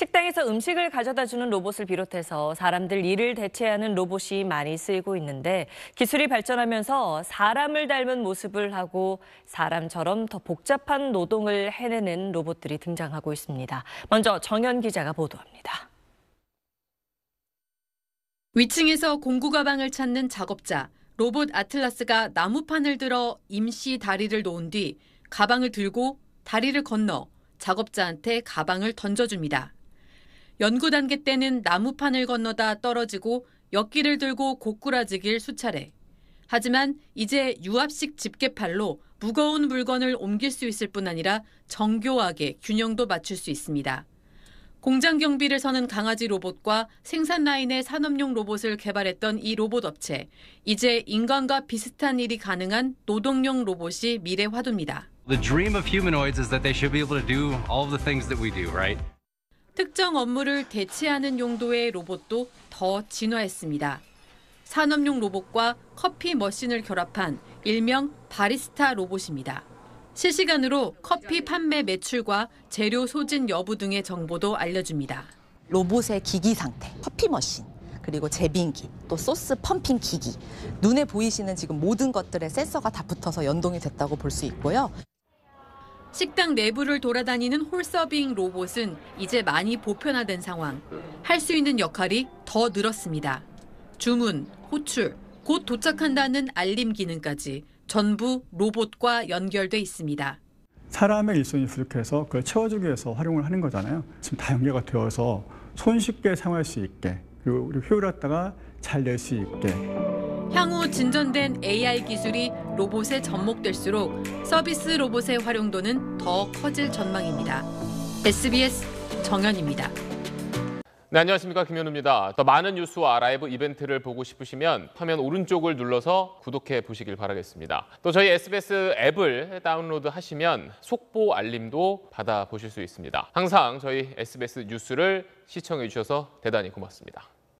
식당에서 음식을 가져다 주는 로봇을 비롯해서 사람들 일을 대체하는 로봇이 많이 쓰이고 있는데 기술이 발전하면서 사람을 닮은 모습을 하고 사람처럼 더 복잡한 노동을 해내는 로봇들이 등장하고 있습니다. 먼저 정현 기자가 보도합니다. 위층에서 공구 가방을 찾는 작업자 로봇 아틀라스가 나무판을 들어 임시 다리를 놓은 뒤 가방을 들고 다리를 건너 작업자한테 가방을 던져줍니다. 연구 단계 때는 나무판을 건너다 떨어지고 엿기를 들고 고꾸라지길 수차례. 하지만 이제 유압식 집게팔로 무거운 물건을 옮길 수 있을 뿐 아니라 정교하게 균형도 맞출 수 있습니다. 공장 경비를 서는 강아지 로봇과 생산 라인의 산업용 로봇을 개발했던 이 로봇 업체. 이제 인간과 비슷한 일이 가능한 노동용 로봇이 미래 화두입니다. The dream of humanoids is that they should be able to do all the things that we do, right? 특정 업무를 대체하는 용도의 로봇도 더 진화했습니다. 산업용 로봇과 커피 머신을 결합한 일명 바리스타 로봇입니다. 실시간으로 커피 판매 매출과 재료 소진 여부 등의 정보도 알려줍니다. 로봇의 기기 상태, 커피 머신, 그리고 제빙기, 또 소스 펌핑 기기, 눈에 보이시는 지금 모든 것들의 센서가 다 붙어서 연동이 됐다고 볼 수 있고요. 식당 내부를 돌아다니는 홀서빙 로봇은 이제 많이 보편화된 상황. 할 수 있는 역할이 더 늘었습니다. 주문, 호출, 곧 도착한다는 알림 기능까지 전부 로봇과 연결돼 있습니다. 사람의 일손이 부족해서 그걸 채워주기 위해서 활용을 하는 거잖아요. 지금 다 연계가 되어서 손쉽게 사용할 수 있게 그리고 효율을 갖다가 잘 낼 수 있게. 향후 진전된 AI 기술이 로봇에 접목될수록 서비스 로봇의 활용도는 더 커질 전망입니다. SBS 정현입니다. 네, 안녕하십니까. 김현우입니다. 더 많은 뉴스와 라이브 이벤트를 보고 싶으시면 화면 오른쪽을 눌러서 구독해 보시길 바라겠습니다. 또 저희 SBS 앱을 다운로드 하시면 속보 알림도 받아보실 수 있습니다. 항상 저희 SBS 뉴스를 시청해 주셔서 대단히 고맙습니다.